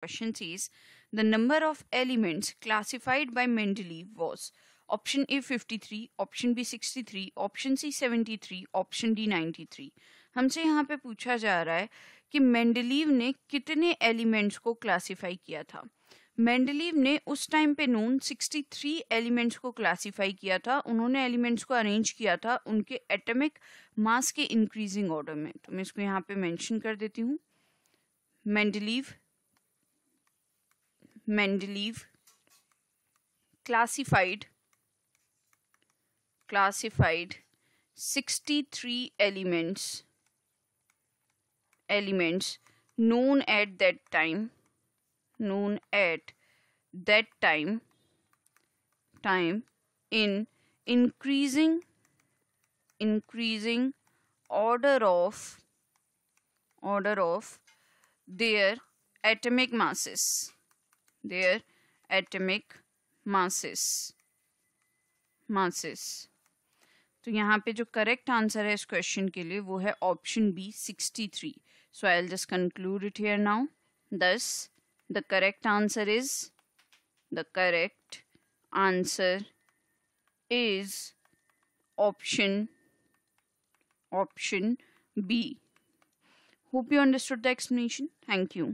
Question is the number of elements classified by Mendele was option A 53, option B 63, option C 73, option D 93. हमसे यहाँ पे पूछा जा रहा है कि मेंडलीव ने कितने एलिमेंट्स को क्लासिफाई किया था मेंडलीव ने उस टाइम पे नून 63 एलिमेंट्स को क्लासिफाई किया था उन्होंने एलिमेंट्स को अरेंज किया था उनके एटॉमिक मास के इंक्रीजिंग ऑर्डर में तो मैं इसको यहाँ पे मेंशन कर देती हूँ Mendeleev Mendeleev classified classified 63 elements elements known at that time known at that time time in increasing increasing order of order of their atomic masses their atomic masses masses तो यहाँ पे जो करेक्ट आंसर है इस question के लिए वो है option B sixty three so I'll just conclude it here now thus the correct answer is the correct answer is option option B hope you understood the explanation thank you